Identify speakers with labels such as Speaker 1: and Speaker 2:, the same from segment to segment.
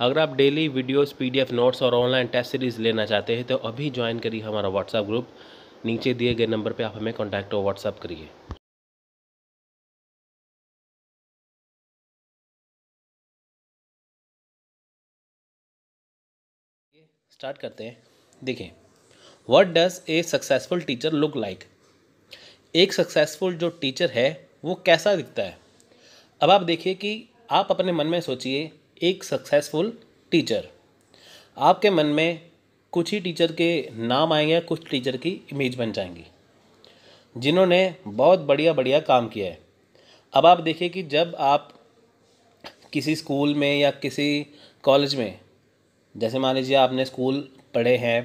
Speaker 1: अगर आप daily videos PDF notes और ऑनलाइन टेस्ट सीरीज़ लेना चाहते हैं तो अभी ज्वाइन करिए हमारा व्हाट्सएप ग्रुप नीचे दिए गए नंबर पर आप हमें कॉन्टैक्ट और व्हाट्सएप करिए स्टार्ट करते हैं देखें what does a successful teacher look like एक सक्सेसफुल जो टीचर है वो कैसा दिखता है अब आप देखिए कि आप अपने मन में सोचिए एक सक्सेसफुल टीचर आपके मन में कुछ ही टीचर के नाम आएंगे या कुछ टीचर की इमेज बन जाएंगी जिन्होंने बहुत बढ़िया बढ़िया काम किया है अब आप देखिए कि जब आप किसी स्कूल में या किसी कॉलेज में जैसे मान लीजिए आपने स्कूल पढ़े हैं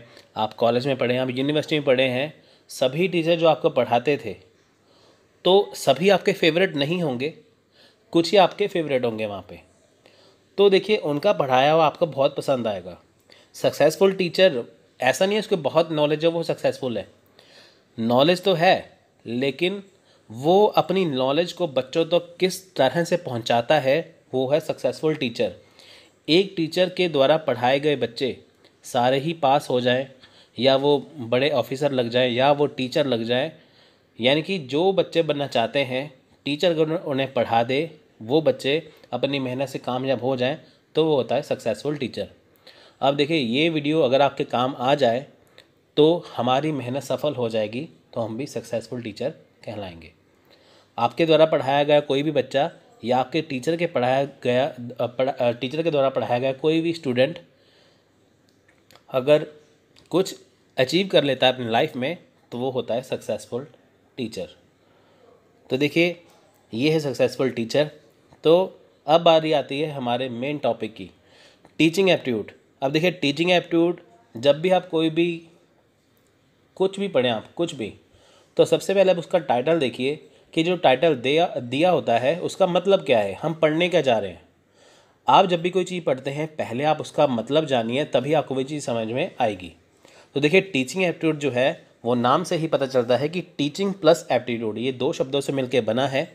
Speaker 1: आप कॉलेज में पढ़े हैं आप यूनिवर्सिटी में पढ़े हैं सभी टीचर जो आपको पढ़ाते थे तो सभी आपके फेवरेट नहीं होंगे कुछ ही आपके फेवरेट होंगे वहाँ पे तो देखिए उनका पढ़ाया हुआ आपको बहुत पसंद आएगा सक्सेसफुल टीचर ऐसा नहीं है उसके बहुत नॉलेज है वो सक्सेसफुल है नॉलेज तो है लेकिन वो अपनी नॉलेज को बच्चों तक तो किस तरह से पहुंचाता है वो है सक्सेसफुल टीचर एक टीचर के द्वारा पढ़ाए गए बच्चे सारे ही पास हो जाएं या वो बड़े ऑफिसर लग जाएं या वो टीचर लग जाएं यानी कि जो बच्चे बनना चाहते हैं टीचर उन्हें पढ़ा दे वो बच्चे अपनी मेहनत से कामयाब हो जाए तो वो होता है सक्सेसफुल टीचर अब देखिए ये वीडियो अगर आपके काम आ जाए तो हमारी मेहनत सफल हो जाएगी तो हम भी सक्सेसफुल टीचर कहलाएंगे आपके द्वारा पढ़ाया गया कोई भी बच्चा या आपके टीचर के पढ़ाया गया पढ़ा, टीचर के द्वारा पढ़ाया गया कोई भी स्टूडेंट अगर कुछ अचीव कर लेता है अपनी लाइफ में तो वो होता है सक्सेसफुल टीचर तो देखिए ये है सक्सेसफुल टीचर तो अब बारी आती है हमारे मेन टॉपिक की टीचिंग एप्टीट्यूड अब देखिए टीचिंग एप्टीट्यूड जब भी आप कोई भी कुछ भी पढ़ें आप कुछ भी तो सबसे पहले आप उसका टाइटल देखिए कि जो टाइटल दिया दिया होता है उसका मतलब क्या है हम पढ़ने क्या जा रहे हैं आप जब भी कोई चीज़ पढ़ते हैं पहले आप उसका मतलब जानिए तभी आपको वही चीज़ समझ में आएगी तो देखिए टीचिंग एप्टीट्यूड जो है वो नाम से ही पता चलता है कि टीचिंग प्लस एप्टीट्यूड ये दो शब्दों से मिलकर बना है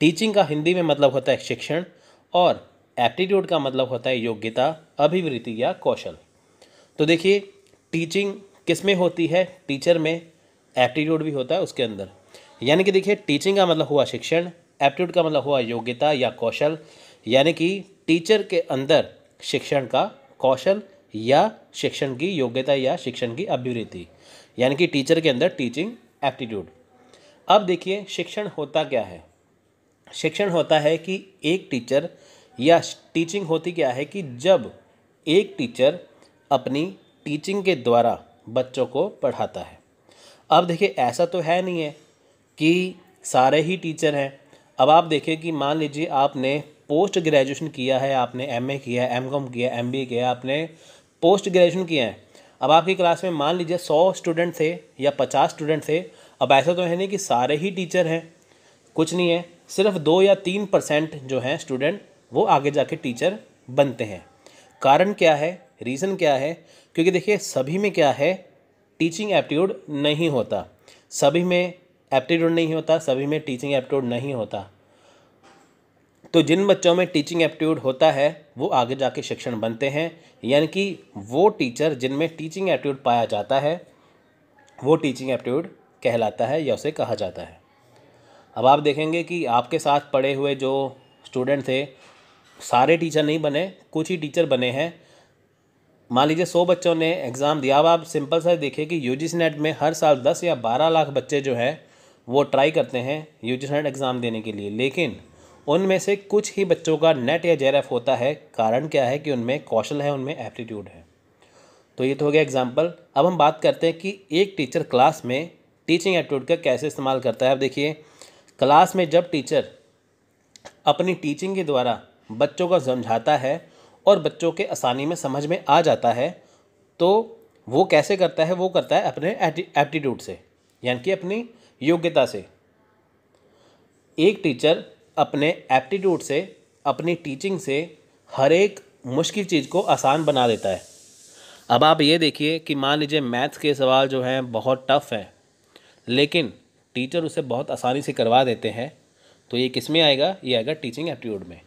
Speaker 1: टीचिंग का हिंदी में मतलब होता है शिक्षण और एप्टीट्यूड का मतलब होता है योग्यता अभिवृत्ति या कौशल तो देखिए टीचिंग किस में होती है टीचर में एप्टीट्यूड भी होता है उसके अंदर यानी कि देखिए टीचिंग का मतलब हुआ शिक्षण एप्टीट्यूड का मतलब हुआ योग्यता या कौशल यानी कि टीचर के अंदर शिक्षण का कौशल या शिक्षण की योग्यता या शिक्षण की अभिवृत्ति यानी कि टीचर के अंदर टीचिंग एप्टीट्यूड अब देखिए शिक्षण होता क्या है शिक्षण होता है कि एक टीचर या टीचिंग होती क्या है कि जब एक टीचर अपनी टीचिंग के द्वारा बच्चों को पढ़ाता है अब देखिए ऐसा तो है नहीं है कि सारे ही टीचर हैं अब आप देखें कि मान लीजिए आपने पोस्ट ग्रेजुएशन किया है आपने एमए किया है एमकॉम किया है एमबीए किया है आपने पोस्ट ग्रेजुएशन किया है अब आपकी क्लास में मान लीजिए सौ स्टूडेंट थे या पचास स्टूडेंट थे अब ऐसा तो है नहीं कि सारे ही टीचर हैं कुछ नहीं है सिर्फ दो या तीन परसेंट जो हैं स्टूडेंट वो आगे जाके टीचर बनते हैं कारण क्या है रीज़न क्या है क्योंकि देखिए सभी में क्या है टीचिंग एप्टीट्यूड नहीं होता सभी में एप्टीट्यूड नहीं होता सभी में टीचिंग एप्टीट्यूड नहीं होता तो जिन बच्चों में टीचिंग एप्टीट्यूड होता है वो आगे जाके शिक्षण बनते हैं यानी कि वो टीचर जिनमें टीचिंग एप्टीट्यूड पाया जाता है वो टीचिंग एप्टीट्यूड कहलाता है या उसे कहा जाता है अब आप देखेंगे कि आपके साथ पढ़े हुए जो स्टूडेंट थे सारे टीचर नहीं बने कुछ ही टीचर बने हैं मान लीजिए सौ बच्चों ने एग्ज़ाम दिया अब आप सिंपल सा देखिए कि यू जी नेट में हर साल दस या बारह लाख बच्चे जो हैं वो ट्राई करते हैं यू जी नेट एग्ज़ाम देने के लिए लेकिन उनमें से कुछ ही बच्चों का नेट या जेर होता है कारण क्या है कि उनमें कौशल है उनमें एप्टीट्यूड है तो ये तो हो गया एग्जाम्पल अब हम बात करते हैं कि एक टीचर क्लास में टीचिंग एप्टीट्यूड का कैसे इस्तेमाल करता है आप देखिए क्लास में जब टीचर अपनी टीचिंग के द्वारा बच्चों को समझाता है और बच्चों के आसानी में समझ में आ जाता है तो वो कैसे करता है वो करता है अपने एप्टीट्यूड से यानी कि अपनी योग्यता से एक टीचर अपने एप्टीट्यूड से अपनी टीचिंग से हर एक मुश्किल चीज़ को आसान बना देता है अब आप ये देखिए कि मान लीजिए मैथ्स के सवाल जो हैं बहुत टफ़ हैं लेकिन टीचर उसे बहुत आसानी से करवा देते हैं तो ये किस में आएगा ये आएगा टीचिंग एप्टीट्यूड में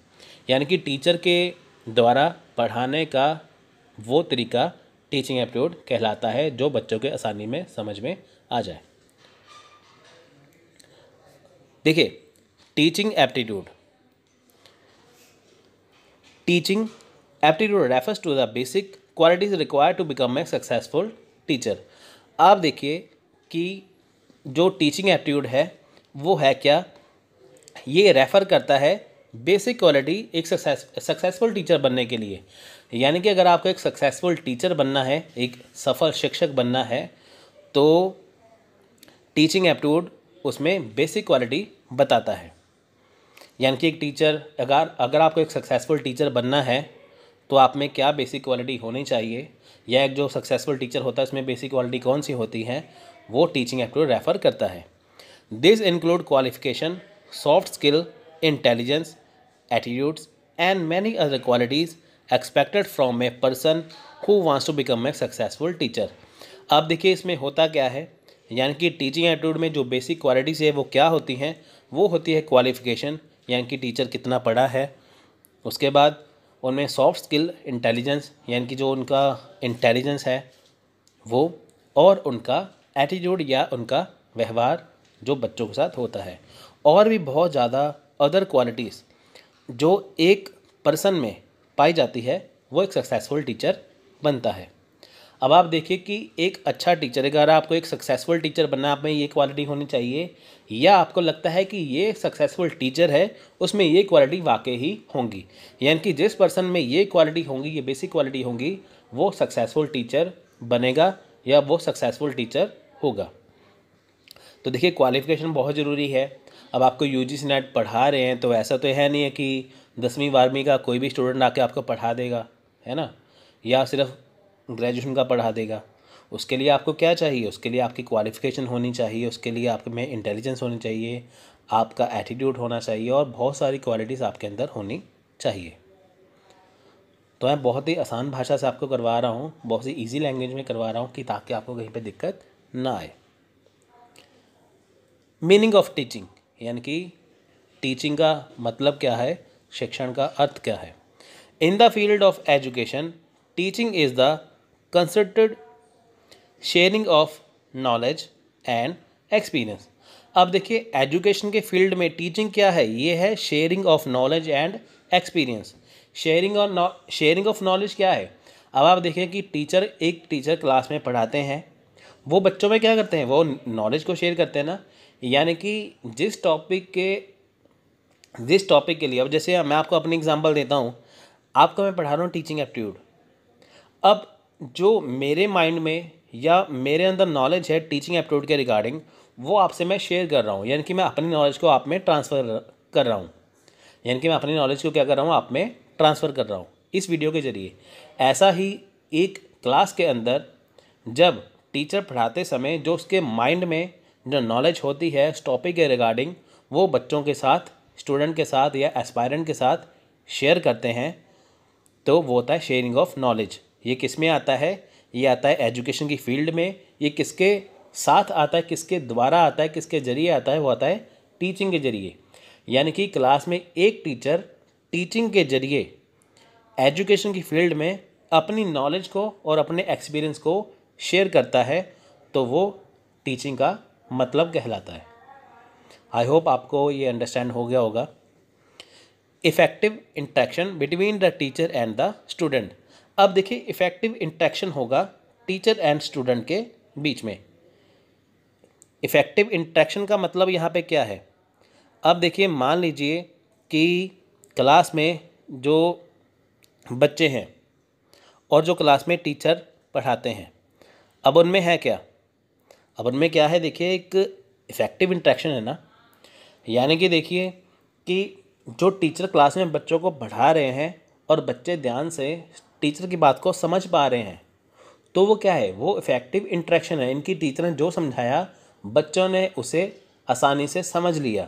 Speaker 1: यानी कि टीचर के द्वारा पढ़ाने का वो तरीका टीचिंग एप्टीट्यूड कहलाता है जो बच्चों के आसानी में समझ में आ जाए देखिए teaching aptitude teaching aptitude refers to the basic qualities require to become a successful teacher आप देखिए कि जो टीचिंग एप्टीट्यूड है वो है क्या ये रेफ़र करता है बेसिक क्वालिटी एक सक्सेस सक्सेसफुल टीचर बनने के लिए यानी कि अगर आपको एक सक्सेसफुल टीचर बनना है एक सफल शिक्षक बनना है तो टीचिंग एप्टीट्यूड उसमें बेसिक क्वालिटी बताता है यानी कि एक टीचर अगर अगर आपको एक सक्सेसफुल टीचर बनना है तो आप में क्या बेसिक क्वालिटी होनी चाहिए या एक जो सक्सेसफुल टीचर होता है उसमें बेसिक क्वालिटी कौन सी होती है वो टीचिंग एप्टीट्यूड रेफर करता है this include qualification soft skill intelligence attitudes and many other qualities expected from a person who wants to become a successful teacher अब देखिए इसमें होता क्या है यानी कि टीचिंग एटीट्यूड में जो बेसिक क्वालिटीज़ है वो क्या होती हैं वो होती है क्वालिफिकेशन यानी कि टीचर कितना पढ़ा है उसके बाद उनमें सॉफ्ट स्किल इंटेलिजेंस यानी कि जो उनका इंटेलिजेंस है वो और उनका एटीट्यूड या उनका व्यवहार जो बच्चों के साथ होता है और भी बहुत ज़्यादा अदर क्वालिटीज़ जो एक पर्सन में पाई जाती है वो एक सक्सेसफुल टीचर बनता है अब आप देखिए कि एक अच्छा टीचर अगर आपको एक सक्सेसफुल टीचर बनना आप में ये क्वालिटी होनी चाहिए या आपको लगता है कि ये सक्सेसफुल टीचर है उसमें ये क्वालिटी वाकई ही होंगी यानी कि जिस पर्सन में ये क्वालिटी होंगी ये बेसिक क्वालिटी होंगी वो सक्सेसफुल टीचर बनेगा या वो सक्सेसफुल टीचर होगा तो देखिए क्वालिफिकेशन बहुत ज़रूरी है अब आपको यू जी नेट पढ़ा रहे हैं तो ऐसा तो है नहीं है कि दसवीं बारहवीं का कोई भी स्टूडेंट आके आपको पढ़ा देगा है ना या सिर्फ ग्रेजुएशन का पढ़ा देगा उसके लिए आपको क्या चाहिए उसके लिए आपकी क्वालिफ़िकेशन होनी चाहिए उसके लिए आपके में इंटेलिजेंस होनी चाहिए आपका एटीट्यूड होना चाहिए और बहुत सारी क्वालिटीज़ आपके अंदर होनी चाहिए तो मैं बहुत ही आसान भाषा से आपको करवा रहा हूँ बहुत ही ईजी लैंग्वेज में करवा रहा हूँ कि ताकि आपको कहीं पर दिक्कत ना आए मीनिंग ऑफ टीचिंग यानी कि टीचिंग का मतलब क्या है शिक्षण का अर्थ क्या है in the field of education teaching is the consulted sharing of knowledge and experience अब देखिए एजुकेशन के फील्ड में टीचिंग क्या है ये है sharing of knowledge and experience sharing और शेयरिंग ऑफ नॉलेज क्या है अब आप देखें कि टीचर एक टीचर क्लास में पढ़ाते हैं वो बच्चों में क्या करते हैं वो नॉलेज को शेयर करते हैं ना यानी कि जिस टॉपिक के जिस टॉपिक के लिए अब जैसे मैं आपको अपनी एग्जांपल देता हूँ आपको मैं पढ़ा रहा हूँ टीचिंग एप्टीट्यूड अब जो मेरे माइंड में या मेरे अंदर नॉलेज है टीचिंग एप्टीट्यूड के रिगार्डिंग वो आपसे मैं शेयर कर रहा हूँ यानी कि मैं अपनी नॉलेज को आप में ट्रांसफ़र कर रहा हूँ यानी कि मैं अपनी नॉलेज को क्या कर रहा हूँ आप में ट्रांसफ़र कर रहा हूँ इस वीडियो के ज़रिए ऐसा ही एक क्लास के अंदर जब टीचर पढ़ाते समय जो उसके माइंड में जो नॉलेज होती है उस टॉपिक के रिगार्डिंग वो बच्चों के साथ स्टूडेंट के साथ या एस्पायरेंट के साथ शेयर करते हैं तो वो होता है शेयरिंग ऑफ नॉलेज ये किस में आता है ये आता है एजुकेशन की फील्ड में ये किसके साथ आता है किसके द्वारा आता है किसके ज़रिए आता है वो आता है टीचिंग के ज़रिए यानी कि क्लास में एक टीचर टीचिंग के ज़रिए एजुकेशन की फील्ड में अपनी नॉलेज को और अपने एक्सपीरियंस को शेयर करता है तो वो टीचिंग का मतलब कहलाता है आई होप आपको ये अंडरस्टैंड हो गया होगा effective interaction between the teacher and the student अब देखिए इफ़ेक्टिव इंट्रैक्शन होगा टीचर एंड स्टूडेंट के बीच में इफ़ेक्टिव इंट्रैक्शन का मतलब यहाँ पे क्या है अब देखिए मान लीजिए कि क्लास में जो बच्चे हैं और जो क्लास में टीचर पढ़ाते हैं अब उनमें है क्या अब उनमें क्या है देखिए एक इफ़ेक्टिव इंट्रैक्शन है ना यानी कि देखिए कि जो टीचर क्लास में बच्चों को पढ़ा रहे हैं और बच्चे ध्यान से टीचर की बात को समझ पा रहे हैं तो वो क्या है वो इफ़ेक्टिव इंट्रैक्शन है इनकी टीचर ने जो समझाया बच्चों ने उसे आसानी से समझ लिया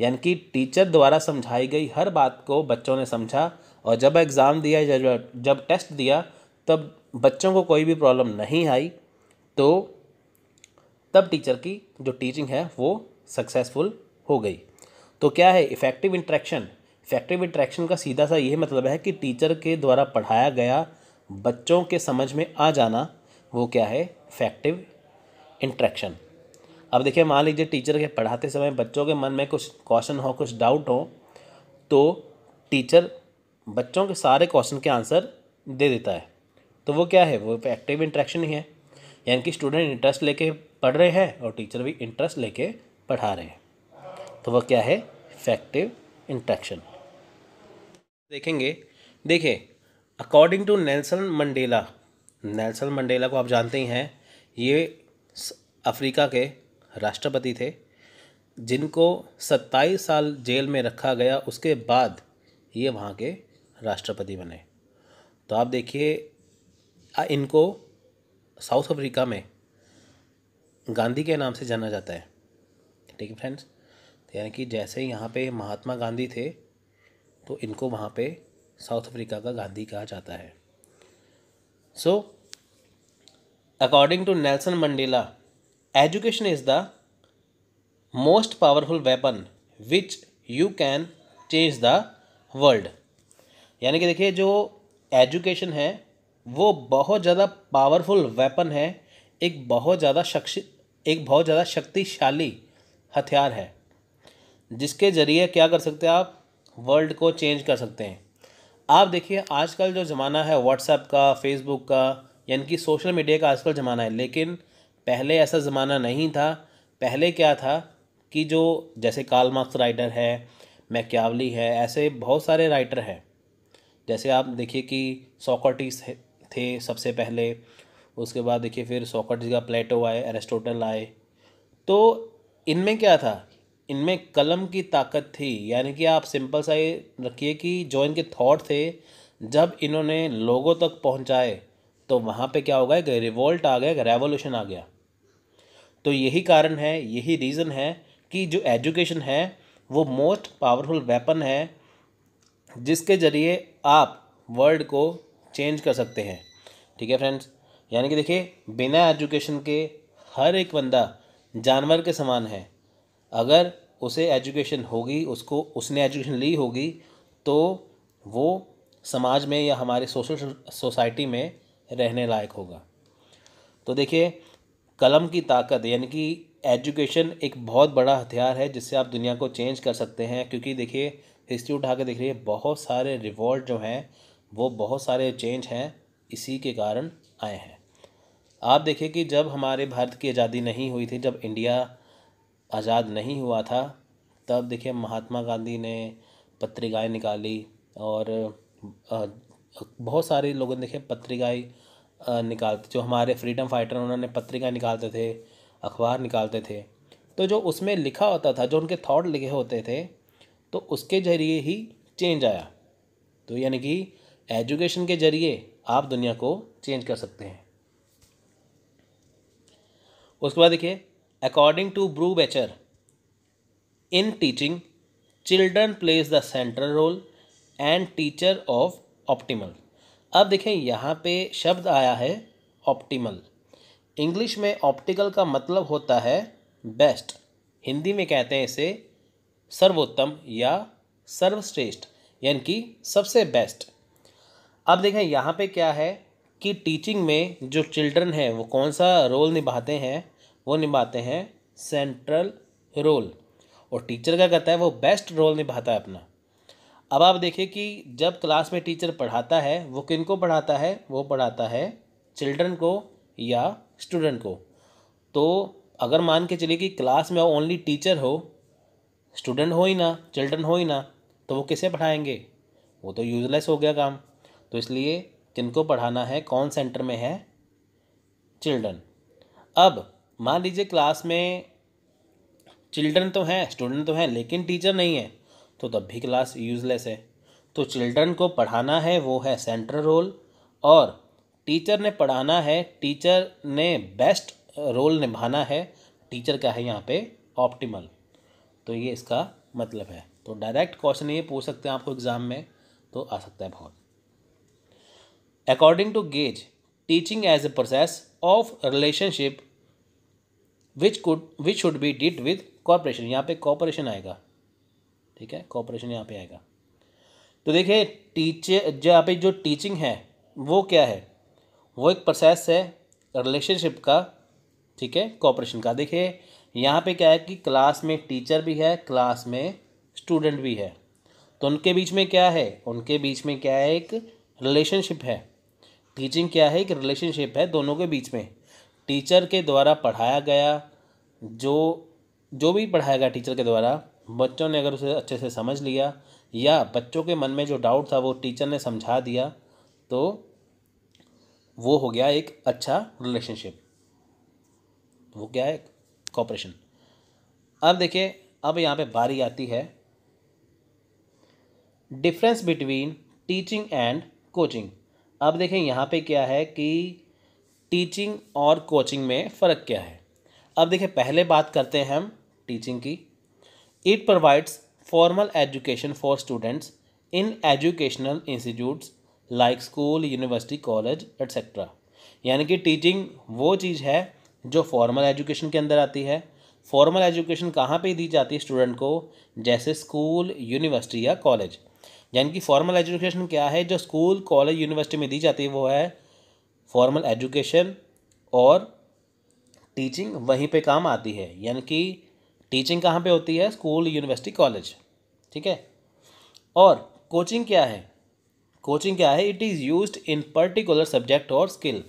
Speaker 1: यानी कि टीचर द्वारा समझाई गई हर बात को बच्चों ने समझा और जब एग्ज़ाम दिया जब जब टेस्ट दिया तब बच्चों को कोई भी प्रॉब्लम नहीं आई तो तब टीचर की जो टीचिंग है वो सक्सेसफुल हो गई तो क्या है इफ़ेक्टिव इंट्रैक्शन इफ़ेक्टिव इंट्रैक्शन का सीधा सा यही मतलब है कि टीचर के द्वारा पढ़ाया गया बच्चों के समझ में आ जाना वो क्या है इफ़ेक्टिव इंट्रैक्शन अब देखिए मान लीजिए टीचर के पढ़ाते समय बच्चों के मन में कुछ क्वेश्चन हो कुछ डाउट हो तो टीचर बच्चों के सारे क्वेश्चन के आंसर दे देता है तो वो क्या है वो इफेक्टिव इंट्रैक्शन ही है यानी कि स्टूडेंट इंटरेस्ट लेके पढ़ रहे हैं और टीचर भी इंटरेस्ट लेके पढ़ा रहे हैं तो वह क्या है इफेक्टिव इंट्रैक्शन देखेंगे देखिए according to Nelson Mandela Nelson Mandela को आप जानते ही हैं ये अफ्रीका के राष्ट्रपति थे जिनको सत्ताईस साल जेल में रखा गया उसके बाद ये वहाँ के राष्ट्रपति बने तो आप देखिए इनको साउथ अफ्रीका में गांधी के नाम से जाना जाता है ठीक है फ्रेंड्स तो यानी कि जैसे यहाँ पे महात्मा गांधी थे तो इनको वहाँ पे साउथ अफ्रीका का गांधी कहा जाता है so according to Nelson Mandela education is the most powerful weapon which you can change the world यानी कि देखिए जो एजुकेशन है वो बहुत ज़्यादा पावरफुल वेपन है एक बहुत ज़्यादा शक्ति एक बहुत ज़्यादा शक्तिशाली हथियार है जिसके ज़रिए क्या कर सकते हैं आप वर्ल्ड को चेंज कर सकते हैं आप देखिए आजकल जो ज़माना है व्हाट्सएप का फेसबुक का यानी कि सोशल मीडिया का आजकल ज़माना है लेकिन पहले ऐसा ज़माना नहीं था पहले क्या था कि जो जैसे काल मार्क्स राइटर है मैक्यावली है ऐसे बहुत सारे राइटर हैं जैसे आप देखिए कि सोकोटिस थे सबसे पहले उसके बाद देखिए फिर सॉकट का प्लेटो आए एरिस्टोटल आए तो इनमें क्या था इनमें कलम की ताकत थी यानी कि आप सिंपल सा ये रखिए कि जो इनके थॉट थे जब इन्होंने लोगों तक पहुंचाए तो वहाँ पे क्या होगा एक रिवोल्ट आ गया एक रेवोल्यूशन आ गया तो यही कारण है यही रीज़न है कि जो एजुकेशन है वो मोस्ट पावरफुल वेपन है जिसके ज़रिए आप वर्ल्ड को चेंज कर सकते हैं ठीक है फ्रेंड्स यानी कि देखिए बिना एजुकेशन के हर एक बंदा जानवर के समान है अगर उसे एजुकेशन होगी उसको उसने एजुकेशन ली होगी तो वो समाज में या हमारे सोशल सोसाइटी में रहने लायक होगा तो देखिए कलम की ताकत यानी कि एजुकेशन एक बहुत बड़ा हथियार है जिससे आप दुनिया को चेंज कर सकते हैं क्योंकि देखिए हिस्ट्री उठा के देख रही है बहुत सारे रिवॉल्ट जो हैं वो बहुत सारे चेंज हैं इसी के कारण आए हैं आप देखिए कि जब हमारे भारत की आज़ादी नहीं हुई थी जब इंडिया आज़ाद नहीं हुआ था तब देखिए महात्मा गांधी ने पत्रिकाएं निकाली और बहुत सारे लोगों ने देखे पत्रिकाएं निकालते जो हमारे फ्रीडम फाइटर उन्होंने पत्रिकाएं निकालते थे अखबार निकालते थे तो जो उसमें लिखा होता था जो उनके थॉट लिखे होते थे तो उसके ज़रिए ही चेंज आया तो यानी कि एजुकेशन के जरिए आप दुनिया को चेंज कर सकते हैं उसके बाद देखिए according to Brubacher in teaching children plays the central role and teacher of optimal अब देखें यहाँ पे शब्द आया है ऑप्टिमल इंग्लिश में ऑप्टिकल का मतलब होता है बेस्ट हिंदी में कहते हैं इसे सर्वोत्तम या सर्वश्रेष्ठ यानी कि सबसे बेस्ट अब देखें यहाँ पे क्या है कि टीचिंग में जो चिल्ड्रन हैं वो कौन सा रोल निभाते हैं वो निभाते हैं सेंट्रल रोल और टीचर क्या कहता है वो बेस्ट रोल निभाता है अपना अब आप देखें कि जब क्लास में टीचर पढ़ाता है वो किन को पढ़ाता है वो पढ़ाता है चिल्ड्रन को या स्टूडेंट को तो अगर मान के चलिए कि क्लास में ओनली टीचर हो स्टूडेंट हो ही ना चिल्ड्रन हो ही ना तो वो किसे पढ़ाएंगे वो तो यूज़लेस हो गया काम तो इसलिए किनको पढ़ाना है कौन सेंटर में है चिल्ड्रन अब मान लीजिए क्लास में चिल्ड्रन तो हैं स्टूडेंट तो हैं लेकिन टीचर नहीं है तो तब भी क्लास यूज़लेस है तो चिल्ड्रन को पढ़ाना है वो है सेंटर रोल और टीचर ने पढ़ाना है टीचर ने बेस्ट रोल निभाना है टीचर का है यहाँ पे ऑप्टिमल तो ये इसका मतलब है तो डायरेक्ट क्वेश्चन ये पूछ सकते हैं आपको एग्ज़ाम में तो आ सकता है बहुत According to Gage, teaching as a process of relationship which could which should be डिट with corporation यहाँ पे कॉपरेशन आएगा ठीक है कॉपरेशन यहाँ पे आएगा तो देखिए टीचर यहाँ पे जो टीचिंग है वो क्या है वो एक प्रोसेस है रिलेशनशिप का ठीक है कॉपरेशन का देखिए यहाँ पे क्या है कि क्लास में टीचर भी है क्लास में स्टूडेंट भी है तो उनके बीच में क्या है उनके बीच में क्या है एक रिलेशनशिप है टीचिंग क्या है एक रिलेशनशिप है दोनों के बीच में टीचर के द्वारा पढ़ाया गया जो जो भी पढ़ाया गया टीचर के द्वारा बच्चों ने अगर उसे अच्छे से समझ लिया या बच्चों के मन में जो डाउट था वो टीचर ने समझा दिया तो वो हो गया एक अच्छा रिलेशनशिप वो क्या है कॉपरेशन अब देखिए अब यहाँ पे बारी आती है difference between teaching and coaching अब देखें यहाँ पे क्या है कि टीचिंग और कोचिंग में फ़र्क क्या है अब देखें पहले बात करते हैं हम टीचिंग की it provides formal education for students in educational institutes like school university college etcetera यानी कि टीचिंग वो चीज़ है जो फॉर्मल एजुकेशन के अंदर आती है फॉर्मल एजुकेशन कहाँ पे दी जाती है स्टूडेंट को जैसे स्कूल यूनिवर्सिटी या कॉलेज यानी कि फॉर्मल एजुकेशन क्या है जो स्कूल कॉलेज यूनिवर्सिटी में दी जाती है वो है फॉर्मल एजुकेशन और टीचिंग वहीं पे काम आती है यानी कि टीचिंग कहाँ पे होती है स्कूल यूनिवर्सिटी कॉलेज ठीक है और कोचिंग क्या है कोचिंग क्या है it is use in particular subject और स्किल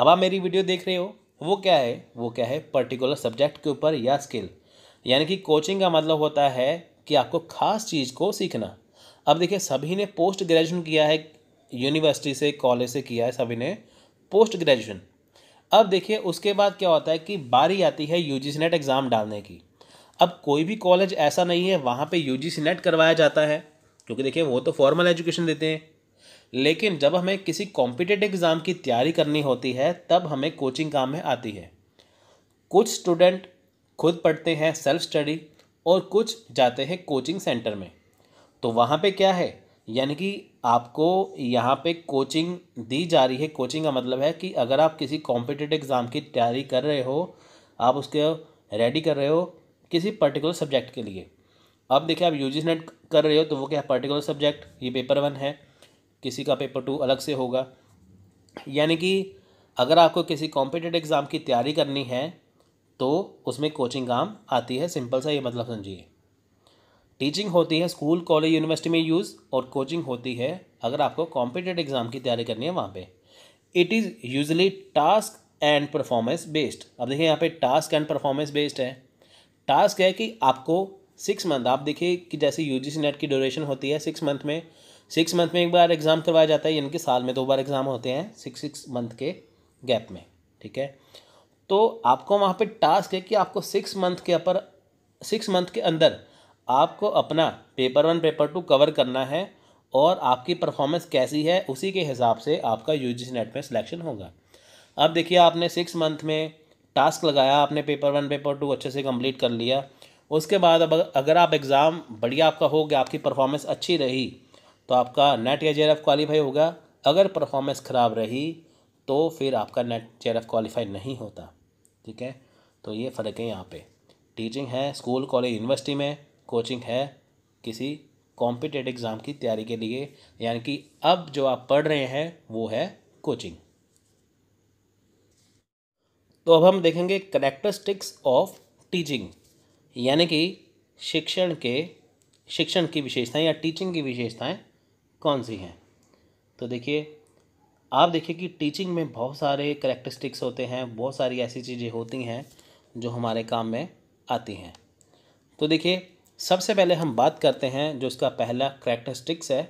Speaker 1: अब आप मेरी वीडियो देख रहे हो वो क्या है वो क्या है पर्टिकुलर सब्जेक्ट के ऊपर या स्किल यानी कि कोचिंग का मतलब होता है कि आपको खास चीज़ को सीखना अब देखिए सभी ने पोस्ट ग्रेजुएशन किया है यूनिवर्सिटी से कॉलेज से किया है सभी ने पोस्ट ग्रेजुएशन अब देखिए उसके बाद क्या होता है कि बारी आती है यू जी नेट एग्ज़ाम डालने की अब कोई भी कॉलेज ऐसा नहीं है वहाँ पे यू जी नेट करवाया जाता है क्योंकि देखिए वो तो फॉर्मल एजुकेशन देते हैं लेकिन जब हमें किसी कॉम्पिटेटिव एग्ज़ाम की तैयारी करनी होती है तब हमें कोचिंग काम में आती है कुछ स्टूडेंट खुद पढ़ते हैं सेल्फ स्टडी और कुछ जाते हैं कोचिंग सेंटर में तो वहाँ पे क्या है यानी कि आपको यहाँ पे कोचिंग दी जा रही है कोचिंग का मतलब है कि अगर आप किसी कॉम्पिटिटिव एग्ज़ाम की तैयारी कर रहे हो आप उसके रेडी कर रहे हो किसी पर्टिकुलर सब्जेक्ट के लिए अब देखिए आप यू नेट कर रहे हो तो वो क्या है पर्टिकुलर सब्जेक्ट ये पेपर वन है किसी का पेपर टू अलग से होगा यानी कि अगर आपको किसी कॉम्पिटेटिव एग्ज़ाम की तैयारी करनी है तो उसमें कोचिंग काम आती है सिंपल सा ये मतलब समझिए टीचिंग होती है स्कूल कॉलेज यूनिवर्सिटी में यूज़ और कोचिंग होती है अगर आपको कॉम्पिटेटिव एग्ज़ाम की तैयारी करनी है वहाँ पे it is usually task and performance based अब देखिए यहाँ पे टास्क एंड परफॉर्मेंस बेस्ड है टास्क है कि आपको सिक्स मंथ आप देखिए कि जैसे यू जी नेट की ड्यूरेशन होती है सिक्स मंथ में सिक्स मंथ में एक बार एग्ज़ाम करवाया जाता है यानी कि साल में दो बार एग्ज़ाम होते हैं सिक्स सिक्स मंथ के गैप में ठीक है तो आपको वहाँ पे टास्क है कि आपको सिक्स मंथ के अपर सिक्स मंथ के अंदर आपको अपना paper one paper two cover करना है और आपकी परफॉर्मेंस कैसी है उसी के हिसाब से आपका यू जी नेट में सिलेक्शन होगा अब देखिए आपने सिक्स मंथ में टास्क लगाया आपने पेपर वन पेपर टू अच्छे से कंप्लीट कर लिया उसके बाद अब अगर आप एग्ज़ाम बढ़िया आपका हो गया आपकी परफॉर्मेंस अच्छी रही तो आपका नेट या जे क्वालिफाई होगा अगर परफॉर्मेंस ख़राब रही तो फिर आपका नेट जे क्वालिफाई नहीं होता ठीक है तो ये फ़र्क है यहाँ पे टीचिंग है स्कूल कॉलेज यूनिवर्सिटी में कोचिंग है किसी कॉम्पिटेटिव एग्ज़ाम की तैयारी के लिए यानी कि अब जो आप पढ़ रहे हैं वो है कोचिंग तो अब हम देखेंगे करेक्टरिस्टिक्स ऑफ टीचिंग यानी कि शिक्षण के शिक्षण की विशेषताएं या टीचिंग की विशेषताएं कौन सी हैं तो देखिए आप देखिए कि टीचिंग में बहुत सारे करेक्टरिस्टिक्स होते हैं बहुत सारी ऐसी चीज़ें होती हैं जो हमारे काम में आती हैं तो देखिए सबसे पहले हम बात करते हैं जो इसका पहला करेक्टरिस्टिक्स है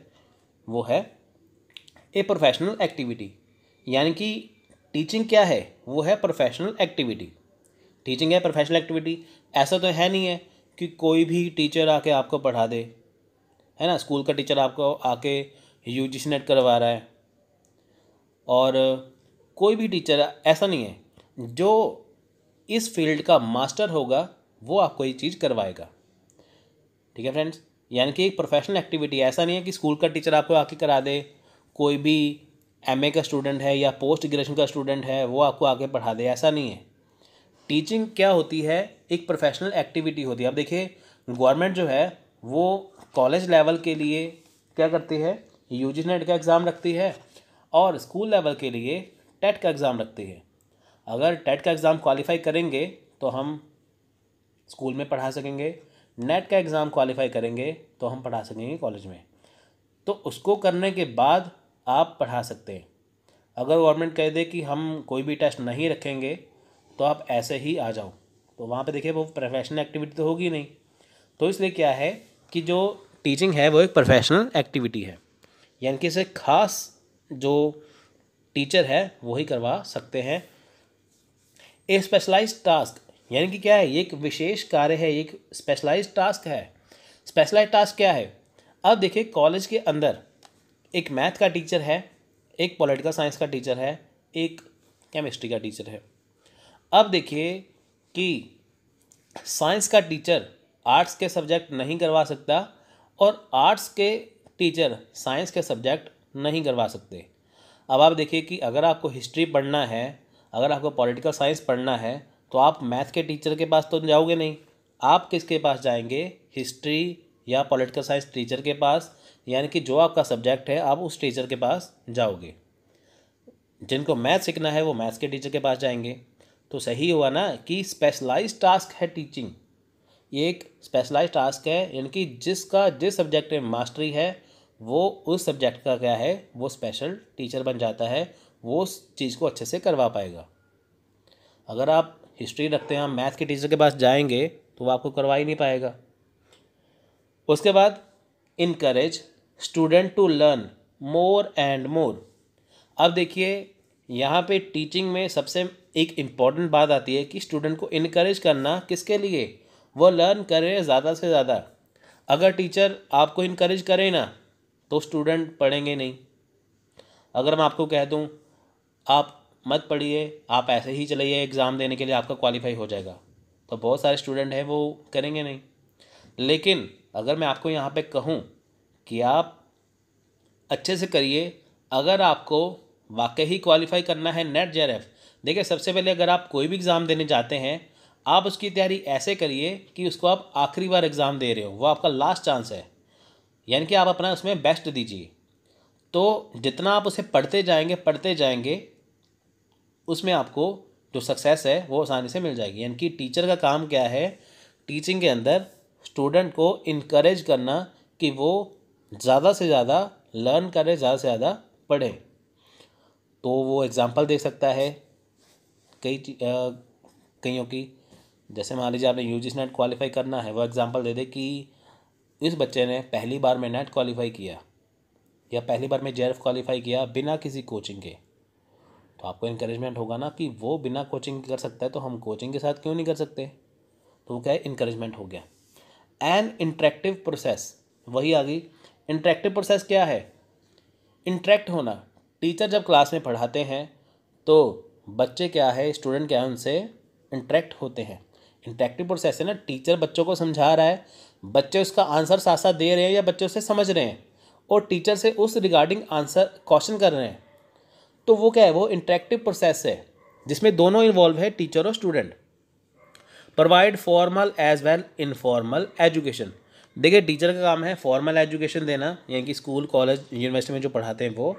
Speaker 1: वो है ए प्रोफेशनल एक्टिविटी यानी कि टीचिंग क्या है वो है प्रोफेशनल एक्टिविटी टीचिंग है प्रोफेशनल एक्टिविटी ऐसा तो है नहीं है कि कोई भी टीचर आके आपको पढ़ा दे है ना स्कूल का टीचर आपको आके यू जी नेट करवा रहा है और कोई भी टीचर ऐसा नहीं है जो इस फील्ड का मास्टर होगा वो आपको ये चीज़ करवाएगा ठीक है फ्रेंड्स यानी कि एक प्रोफेशनल एक्टिविटी ऐसा नहीं है कि स्कूल का टीचर आपको आके करा दे कोई भी एमए का स्टूडेंट है या पोस्ट ग्रेजुएशन का स्टूडेंट है वो आपको आगे पढ़ा दे ऐसा नहीं है टीचिंग क्या होती है एक प्रोफेशनल एक्टिविटी होती है अब देखिए गवर्नमेंट जो है वो कॉलेज लेवल के लिए क्या करती है यू जी नेट का एग्ज़ाम रखती है और स्कूल लेवल के लिए टेट e का एग्ज़ाम रखती है अगर टेट e का एग्ज़ाम क्वालिफाई करेंगे तो हम स्कूल में पढ़ा सकेंगे नेट का एग्ज़ाम क्वालिफाई करेंगे तो हम पढ़ा सकेंगे कॉलेज में तो उसको करने के बाद आप पढ़ा सकते हैं अगर गवर्नमेंट कह दे कि हम कोई भी टेस्ट नहीं रखेंगे तो आप ऐसे ही आ जाओ तो वहाँ पे देखिए वो प्रोफेशनल एक्टिविटी तो होगी नहीं तो इसलिए क्या है कि जो टीचिंग है वो एक प्रोफेशनल एक्टिविटी है यानी कि इसे खास जो टीचर है वही करवा सकते हैं ए स्पेशलाइज टास्क यानी कि क्या है ये एक विशेष कार्य है एक स्पेशलाइज टास्क है स्पेशलाइज टास्क क्या है अब देखिए कॉलेज के अंदर एक मैथ का टीचर है एक पॉलिटिकल साइंस का टीचर है एक केमिस्ट्री का टीचर है अब देखिए कि साइंस का टीचर आर्ट्स के सब्जेक्ट नहीं करवा सकता और आर्ट्स के टीचर साइंस के सब्जेक्ट नहीं करवा सकते अब आप देखिए कि अगर आपको हिस्ट्री पढ़ना है अगर आपको पॉलिटिकल साइंस पढ़ना है तो आप मैथ के टीचर के पास तो जाओगे नहीं आप किसके पास जाएंगे हिस्ट्री या पॉलिटिकल साइंस टीचर के पास यानी कि जो आपका सब्जेक्ट है आप उस टीचर के पास जाओगे जिनको मैथ सीखना है वो मैथ्स के टीचर के पास जाएंगे तो सही हुआ ना कि स्पेशलाइज टास्क है टीचिंग ये एक स्पेशलाइज टास्क है यानी कि जिसका जिस सब्जेक्ट में मास्टरी है वो उस सब्जेक्ट का क्या है वो स्पेशल टीचर बन जाता है वो उस चीज़ को अच्छे से करवा पाएगा अगर आप हिस्ट्री रखते हैं हम मैथ के टीचर के पास जाएंगे तो वो आपको करवा ही नहीं पाएगा उसके बाद encourage student to learn more and more अब देखिए यहाँ पे टीचिंग में सबसे एक इम्पॉर्टेंट बात आती है कि स्टूडेंट को इनक्रेज करना किसके लिए वो लर्न करे ज़्यादा से ज़्यादा अगर टीचर आपको इनक्रेज करे ना तो स्टूडेंट पढ़ेंगे नहीं अगर मैं आपको कह दूँ आप मत पढ़िए आप ऐसे ही चलिए एग्ज़ाम देने के लिए आपका क्वालिफाई हो जाएगा तो बहुत सारे स्टूडेंट हैं वो करेंगे नहीं लेकिन अगर मैं आपको यहाँ पे कहूँ कि आप अच्छे से करिए अगर आपको वाकई ही क्वालिफाई करना है नेट जे देखिए सबसे पहले अगर आप कोई भी एग्ज़ाम देने जाते हैं आप उसकी तैयारी ऐसे करिए कि उसको आप आखिरी बार एग्ज़ाम दे रहे हो वो आपका लास्ट चांस है यानी कि आप अपना उसमें बेस्ट दीजिए तो जितना आप उसे पढ़ते जाएंगे पढ़ते जाएंगे उसमें आपको जो सक्सेस है वो आसानी से मिल जाएगी यानी कि टीचर का काम क्या है टीचिंग के अंदर स्टूडेंट को इनक्रेज करना कि वो ज़्यादा से ज़्यादा लर्न करे ज़्यादा से ज़्यादा पढ़े तो वो एग्ज़ाम्पल दे सकता है कई कईयों की जैसे मान लीजिए आपने यू जी नेट क्वालिफाई करना है वो एग्ज़ाम्पल दे दे कि इस बच्चे ने पहली बार में नेट क्वालिफाई किया या पहली बार में जेआरएफ क्वालिफाई किया बिना किसी कोचिंग के तो आपको इंकरेजमेंट होगा ना कि वो बिना कोचिंग कर सकता है तो हम कोचिंग के साथ क्यों नहीं कर सकते तो वो क्या है इंकरेजमेंट हो गया एन इंट्रैक्टिव प्रोसेस वही आ गई इंटरेक्टिव प्रोसेस क्या है इंट्रैक्ट होना टीचर जब क्लास में पढ़ाते हैं तो बच्चे क्या है स्टूडेंट क्या है उनसे इंटरेक्ट होते हैं इंटरेक्टिव प्रोसेस है ना टीचर बच्चों को समझा रहा है बच्चे उसका आंसर साथ साथ दे रहे हैं या बच्चे उसे समझ रहे हैं और टीचर से उस रिगार्डिंग आंसर क्वेश्चन कर रहे हैं तो वो क्या है वो इंटरेक्टिव प्रोसेस है जिसमें दोनों इन्वॉल्व है टीचर और student provide formal as well informal education देखिए टीचर का काम है फॉर्मल एजुकेशन देना यानी कि स्कूल कॉलेज यूनिवर्सिटी में जो पढ़ाते हैं वो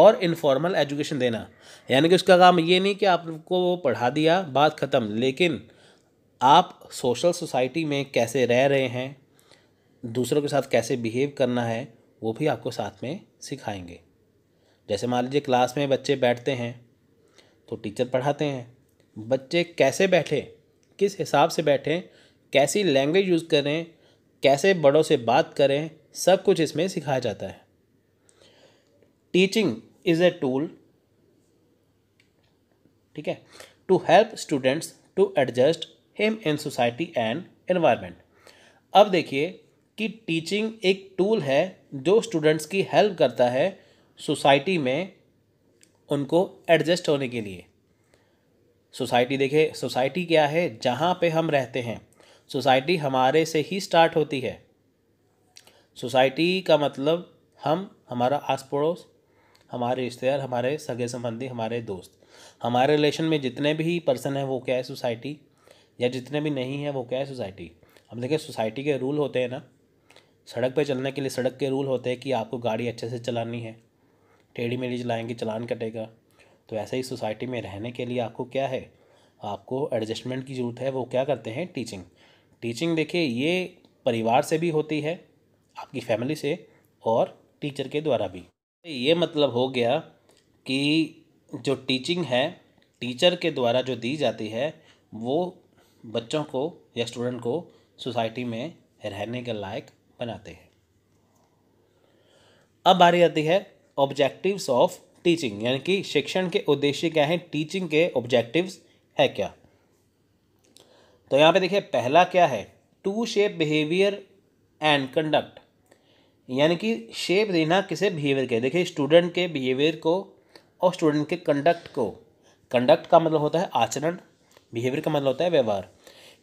Speaker 1: और इनफॉर्मल एजुकेशन देना यानी कि उसका काम ये नहीं कि आपको वो पढ़ा दिया बात ख़त्म लेकिन आप सोशल सोसाइटी में कैसे रह रहे हैं दूसरों के साथ कैसे बिहेव करना है वो भी आपको साथ में सिखाएंगे जैसे मान लीजिए क्लास में बच्चे बैठते हैं तो टीचर पढ़ाते हैं बच्चे कैसे बैठे किस हिसाब से बैठें कैसी लैंग्वेज यूज़ करें कैसे बड़ों से बात करें सब कुछ इसमें सिखाया जाता है टीचिंग इज़ ए टूल ठीक है to help students to adjust him in society and environment अब देखिए कि टीचिंग एक टूल है जो स्टूडेंट्स की हेल्प करता है सोसाइटी में उनको एडजस्ट होने के लिए सोसाइटी देखिए सोसाइटी क्या है जहाँ पे हम रहते हैं सोसाइटी हमारे से ही स्टार्ट होती है सोसाइटी का मतलब हम हमारा आस पड़ोस हमारे रिश्तेदार हमारे सगे संबंधी हमारे दोस्त हमारे रिलेशन में जितने भी पर्सन हैं वो क्या है सोसाइटी या जितने भी नहीं हैं वो क्या है सोसाइटी हम देखें सोसाइटी के रूल होते हैं ना सड़क पे चलने के लिए सड़क के रूल होते हैं कि आपको गाड़ी अच्छे से चलानी है टेढ़ी मेढ़ी चलाएँगे चलान कटेगा तो ऐसे ही सोसाइटी में रहने के लिए आपको क्या है आपको एडजस्टमेंट की ज़रूरत है वो क्या करते हैं टीचिंग टीचिंग देखिए ये परिवार से भी होती है आपकी फैमिली से और टीचर के द्वारा भी ये मतलब हो गया कि जो टीचिंग है टीचर के द्वारा जो दी जाती है वो बच्चों को या स्टूडेंट को सोसाइटी में रहने के लायक बनाते हैं अब बारी आती है ऑब्जेक्टिव्स ऑफ टीचिंग यानी कि शिक्षण के उद्देश्य क्या हैं टीचिंग के ऑब्जेक्टिव्स है क्या तो यहाँ पे देखिए पहला क्या है to shape behaviour and conduct यानी कि शेप देना किसे बिहेवियर के देखिए स्टूडेंट के बिहेवियर को और स्टूडेंट के कंडक्ट को कंडक्ट का मतलब होता है आचरण बिहेवियर का मतलब होता है व्यवहार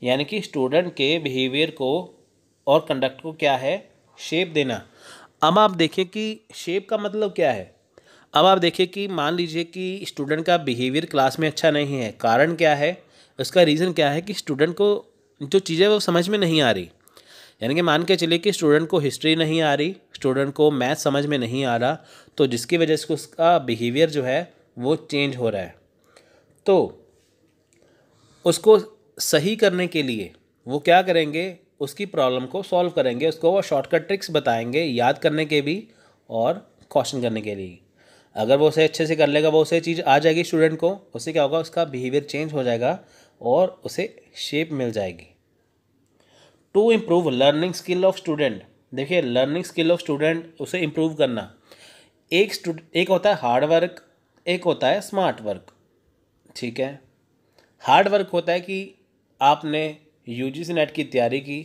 Speaker 1: यानी कि स्टूडेंट के बिहेवियर को और कंडक्ट को क्या है शेप देना अब आप देखिए कि शेप का मतलब क्या है अब आप देखिए कि मान लीजिए कि स्टूडेंट का बिहेवियर क्लास में अच्छा नहीं है कारण क्या है उसका रीज़न क्या है कि स्टूडेंट को जो चीज़ें वो समझ में नहीं आ रही यानी कि मान के चलिए कि स्टूडेंट को हिस्ट्री नहीं आ रही स्टूडेंट को मैथ समझ में नहीं आ रहा तो जिसकी वजह से उसका बिहेवियर जो है वो चेंज हो रहा है तो उसको सही करने के लिए वो क्या करेंगे उसकी प्रॉब्लम को सॉल्व करेंगे उसको वो शॉर्टकट ट्रिक्स बताएंगे याद करने के भी और क्वेश्चन करने के लिए अगर वो उसे अच्छे से कर लेगा वो उसे चीज़ आ जाएगी स्टूडेंट को उससे क्या होगा उसका बिहेवियर चेंज हो जाएगा और उसे शेप मिल जाएगी to improve learning skill of student देखिए लर्निंग स्किल ऑफ स्टूडेंट उसे इम्प्रूव करना एक एक होता है हार्ड वर्क एक होता है स्मार्ट वर्क ठीक है हार्ड वर्क होता है कि आपने यूजीसी नेट की तैयारी की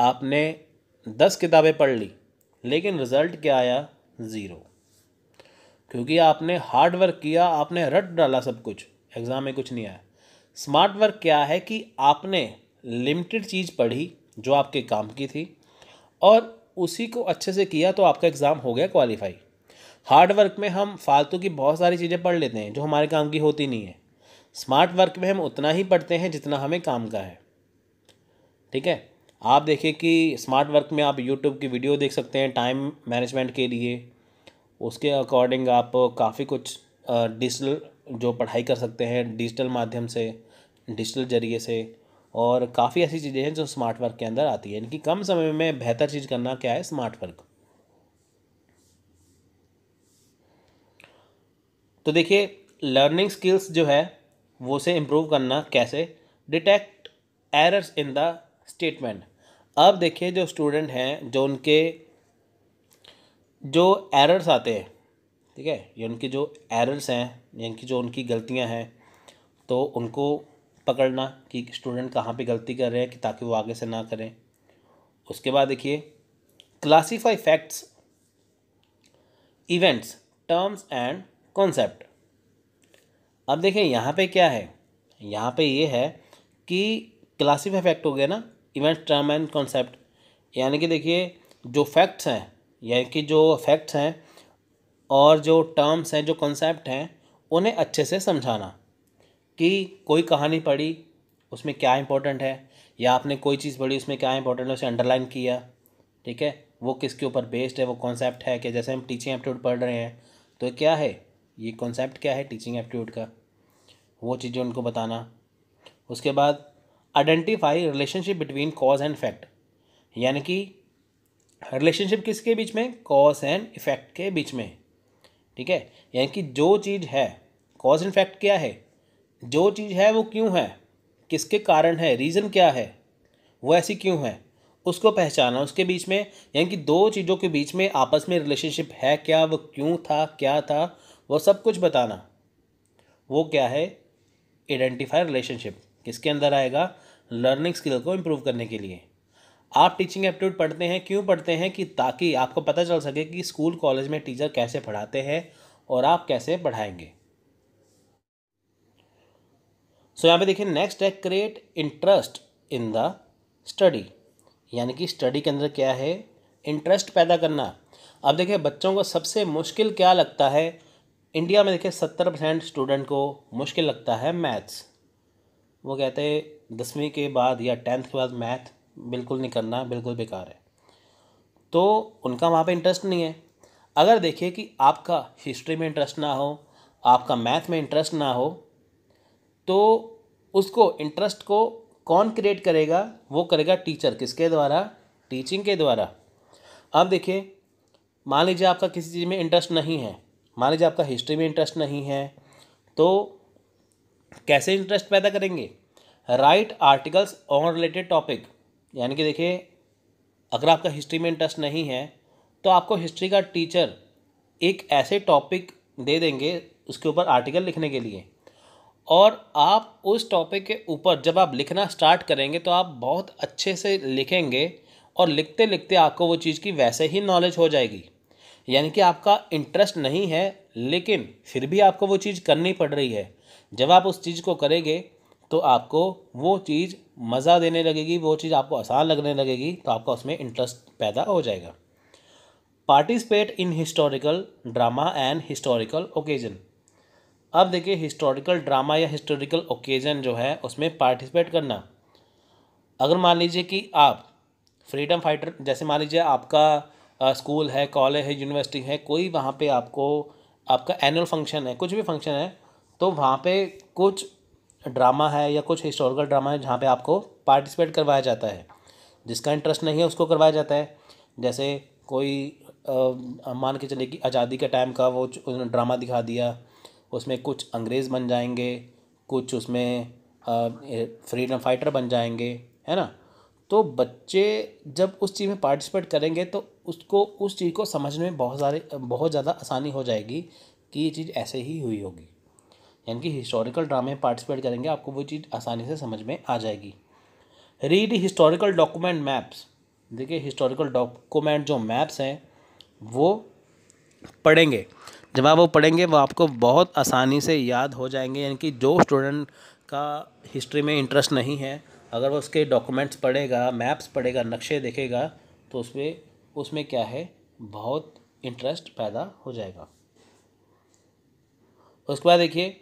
Speaker 1: आपने दस किताबें पढ़ ली लेकिन रिज़ल्ट क्या आया ज़ीरो क्योंकि आपने हार्ड वर्क किया आपने रट डाला सब कुछ एग्ज़ाम में कुछ नहीं आया स्मार्ट वर्क क्या है कि आपने लिमिटेड चीज़ पढ़ी जो आपके काम की थी और उसी को अच्छे से किया तो आपका एग्ज़ाम हो गया क्वालिफाई हार्ड वर्क में हम फालतू की बहुत सारी चीज़ें पढ़ लेते हैं जो हमारे काम की होती नहीं है स्मार्ट वर्क में हम उतना ही पढ़ते हैं जितना हमें काम का है ठीक है आप देखिए कि स्मार्ट वर्क में आप यूट्यूब की वीडियो देख सकते हैं टाइम मैनेजमेंट के लिए उसके अकॉर्डिंग आप काफ़ी कुछ डिजिटल जो पढ़ाई कर सकते हैं डिजिटल माध्यम से डिजिटल जरिए से और काफ़ी ऐसी चीज़ें हैं जो स्मार्ट वर्क के अंदर आती है इनकी कम समय में बेहतर चीज़ करना क्या है स्मार्ट वर्क तो देखिए लर्निंग स्किल्स जो है वो से इम्प्रूव करना कैसे detect errors in the statement अब देखिए जो स्टूडेंट हैं जो उनके जो एरर्स आते हैं ठीक है ये उनकी जो एरर्स हैं यानी जो उनकी गलतियां हैं तो उनको पकड़ना कि स्टूडेंट कहाँ पे गलती कर रहे हैं कि ताकि वो आगे से ना करें उसके बाद देखिए classify facts events terms and concept अब देखिए यहाँ पे क्या है यहाँ पे ये यह है कि क्लासीफाई फैक्ट हो गया ना इवेंट टर्म एंड कॉन्सेप्ट यानी कि देखिए जो फैक्ट्स हैं यानी कि जो फैक्ट्स हैं और जो टर्म्स हैं जो कॉन्सेप्ट हैं उन्हें अच्छे से समझाना कि कोई कहानी पढ़ी उसमें क्या इंपॉर्टेंट है या आपने कोई चीज़ पढ़ी उसमें क्या इंपॉर्टेंट है उसे अंडरलाइन किया ठीक है वो किसके ऊपर बेस्ड है वो कॉन्सेप्ट है कि जैसे हम टीचिंग एप्टीट्यूड पढ़ रहे हैं तो क्या है ये कॉन्सेप्ट क्या है टीचिंग एप्टीट्यूड का वो चीज़ें उनको बताना उसके बाद identify relationship between cause and effect यानी कि रिलेशनशिप किसके बीच में कॉज एंड इफेक्ट के बीच में ठीक है यानी कि जो चीज़ है कॉज एंड इफेक्ट क्या है जो चीज़ है वो क्यों है किसके कारण है रीज़न क्या है वो ऐसी क्यों है उसको पहचाना उसके बीच में यानी कि दो चीज़ों के बीच में आपस में रिलेशनशिप है क्या वो क्यों था क्या था वो सब कुछ बताना वो क्या है आइडेंटिफाई रिलेशनशिप किसके अंदर आएगा लर्निंग स्किल को इम्प्रूव करने के लिए आप टीचिंग एप्टीट्यूड पढ़ते हैं क्यों पढ़ते हैं कि ताकि आपको पता चल सके कि स्कूल कॉलेज में टीचर कैसे पढ़ाते हैं और आप कैसे पढ़ाएंगे सो so, यहाँ पे देखिए नेक्स्ट है create interest in the study यानी कि स्टडी के अंदर क्या है इंटरेस्ट पैदा करना अब देखिए बच्चों को सबसे मुश्किल क्या लगता है इंडिया में देखिए सत्तर परसेंट स्टूडेंट को मुश्किल लगता है मैथ्स वो कहते हैं दसवीं के बाद या टेंथ के बाद मैथ बिल्कुल नहीं करना बिल्कुल बेकार है तो उनका वहाँ पे इंटरेस्ट नहीं है अगर देखिए कि आपका हिस्ट्री में इंटरेस्ट ना हो आपका मैथ में इंटरेस्ट ना हो तो उसको इंटरेस्ट को कौन क्रिएट करेगा वो करेगा टीचर किसके द्वारा टीचिंग के द्वारा अब देखिए मान लीजिए आपका किसी चीज़ में इंटरेस्ट नहीं है मान लीजिए आपका हिस्ट्री में इंटरेस्ट नहीं है तो कैसे इंटरेस्ट पैदा करेंगे write articles on related topic यानी कि देखिए अगर आपका हिस्ट्री में इंटरेस्ट नहीं है तो आपको हिस्ट्री का टीचर एक ऐसे टॉपिक दे देंगे उसके ऊपर आर्टिकल लिखने के लिए और आप उस टॉपिक के ऊपर जब आप लिखना स्टार्ट करेंगे तो आप बहुत अच्छे से लिखेंगे और लिखते लिखते आपको वो चीज़ की वैसे ही नॉलेज हो जाएगी यानी कि आपका इंटरेस्ट नहीं है लेकिन फिर भी आपको वो चीज़ करनी पड़ रही है जब आप उस चीज़ को करेंगे तो आपको वो चीज़ मज़ा देने लगेगी वो चीज़ आपको आसान लगने लगेगी तो आपका उसमें इंटरेस्ट पैदा हो जाएगा participate in historical drama and historical occasion अब देखिए हिस्टोरिकल ड्रामा या हिस्टोरिकल ओकेजन जो है उसमें पार्टिसिपेट करना अगर मान लीजिए कि आप फ्रीडम फाइटर जैसे मान लीजिए आपका स्कूल है कॉलेज है यूनिवर्सिटी है कोई वहाँ पे आपको आपका एनुअल फंक्शन है कुछ भी फंक्शन है तो वहाँ पे कुछ ड्रामा है या कुछ हिस्टोरिकल ड्रामा है जहाँ पे आपको पार्टिसिपेट करवाया जाता है जिसका इंटरेस्ट नहीं है उसको करवाया जाता है जैसे कोई मान के चले कि आज़ादी के टाइम का वो ड्रामा दिखा दिया उसमें कुछ अंग्रेज़ बन जाएंगे कुछ उसमें फ्रीडम फाइटर बन जाएंगे है ना तो बच्चे जब उस चीज़ में पार्टिसिपेट करेंगे तो उसको उस चीज़ को समझने में बहुत सारे बहुत ज़्यादा आसानी हो जाएगी कि ये चीज़ ऐसे ही हुई होगी यानी कि हिस्टोरिकल ड्रामे में पार्टिसिपेट करेंगे आपको वो चीज़ आसानी से समझ में आ जाएगी रीड हिस्टोरिकल डॉक्यूमेंट मैप्स देखिए हिस्टोरिकल डॉक्यूमेंट जो मैप्स हैं वो पढ़ेंगे जब आप वो पढ़ेंगे वो आपको बहुत आसानी से याद हो जाएंगे यानी कि जो स्टूडेंट का हिस्ट्री में इंटरेस्ट नहीं है अगर वो उसके डॉक्यूमेंट्स पढ़ेगा मैप्स पढ़ेगा नक्शे देखेगा तो उसमें उसमें क्या है बहुत इंटरेस्ट पैदा हो जाएगा उसके बाद देखिए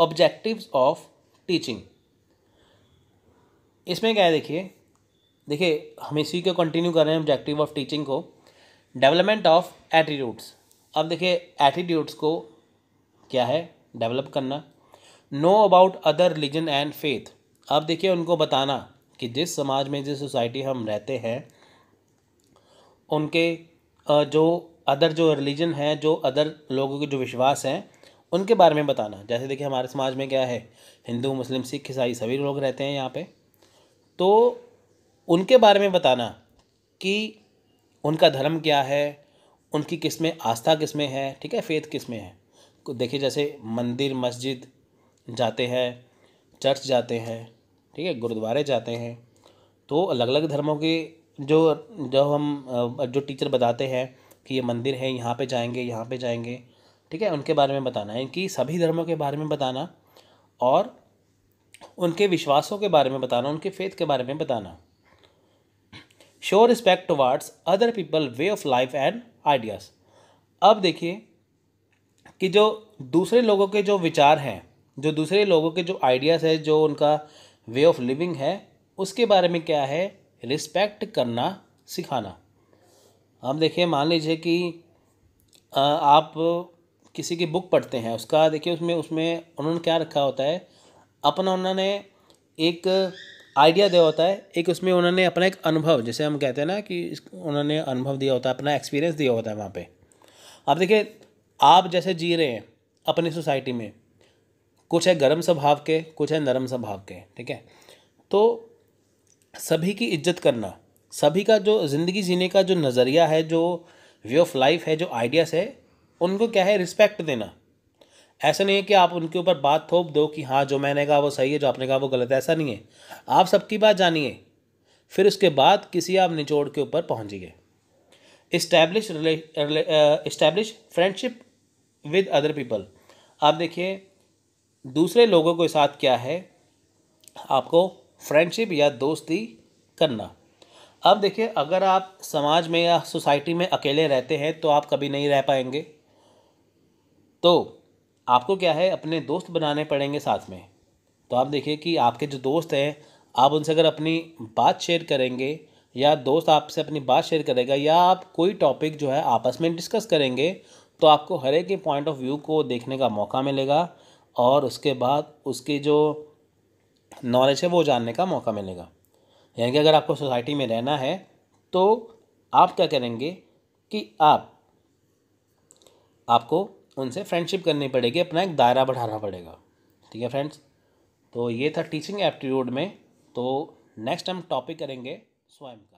Speaker 1: ऑब्जेक्टिव्स ऑफ टीचिंग इसमें क्या है देखिए देखिए हम इसी को कंटिन्यू कर रहे हैं ऑब्जेक्टिव ऑफ टीचिंग को डेवलपमेंट ऑफ एटीट्यूड्स अब देखिए एटीट्यूड्स को क्या है डेवलप करना know about other religion and faith अब देखिए उनको बताना कि जिस समाज में जिस सोसाइटी हम रहते हैं उनके जो अदर जो रिलीजन है जो अदर लोगों के जो विश्वास हैं उनके बारे में बताना जैसे देखिए हमारे समाज में क्या है हिंदू मुस्लिम सिख ईसाई सभी लोग रहते हैं यहाँ पे तो उनके बारे में बताना कि उनका धर्म क्या है उनकी किस में आस्था किस में है ठीक है फेथ किस में है देखिए जैसे मंदिर मस्जिद जाते हैं चर्च जाते हैं ठीक है गुरुद्वारे जाते हैं तो अलग अलग धर्मों के जो जो हम जो टीचर बताते हैं कि ये मंदिर है यहाँ पे जाएंगे यहाँ पे जाएंगे ठीक है उनके बारे में बताना है कि सभी धर्मों के बारे में बताना और उनके विश्वासों के बारे में बताना उनके फेथ के बारे में बताना show respect towards other people way of life and ideas अब देखिए कि जो दूसरे लोगों के जो विचार हैं जो दूसरे लोगों के जो आइडियाज़ है जो उनका वे ऑफ लिविंग है उसके बारे में क्या है रिस्पेक्ट करना सिखाना अब देखिए मान लीजिए कि आप किसी की बुक पढ़ते हैं उसका देखिए उसमें उसमें उन्होंने क्या रखा होता है अपना उन्होंने एक आइडिया दिया होता है एक उसमें उन्होंने अपना एक अनुभव जैसे हम कहते हैं ना कि उन्होंने अनुभव दिया होता है अपना एक्सपीरियंस दिया होता है वहाँ पर अब देखिए आप जैसे जी रहे हैं अपनी सोसाइटी में कुछ है गर्म स्वभाव के कुछ है नरम स्वभाव के ठीक है तो सभी की इज्जत करना सभी का जो ज़िंदगी जीने का जो नज़रिया है जो वे ऑफ लाइफ है जो आइडियाज़ है उनको क्या है रिस्पेक्ट देना ऐसा नहीं है कि आप उनके ऊपर बात थोप दो कि हाँ जो मैंने कहा वो सही है जो आपने कहा वो गलत है ऐसा नहीं है आप सबकी बात जानिए फिर उसके बाद किसी आप निचोड़ के ऊपर पहुँचिए establish relay establish friendship with other people आप देखिए दूसरे लोगों के साथ क्या है आपको फ्रेंडशिप या दोस्ती करना अब देखिए अगर आप समाज में या सोसाइटी में अकेले रहते हैं तो आप कभी नहीं रह पाएंगे तो आपको क्या है अपने दोस्त बनाने पड़ेंगे साथ में तो आप देखिए कि आपके जो दोस्त हैं आप उनसे अगर अपनी बात शेयर करेंगे या दोस्त आपसे अपनी बात शेयर करेगा या आप कोई टॉपिक जो है आपस में डिस्कस करेंगे तो आपको हर एक पॉइंट ऑफ व्यू को देखने का मौका मिलेगा और उसके बाद उसकी जो नॉलेज है वो जानने का मौका मिलेगा यानी कि अगर आपको सोसाइटी में रहना है तो आप क्या करेंगे कि आप आपको उनसे फ्रेंडशिप करनी पड़ेगी अपना एक दायरा बढ़ाना पड़ेगा ठीक है फ्रेंड्स तो ये था टीचिंग एप्टीट्यूड में तो नेक्स्ट हम टॉपिक करेंगे स्वयं का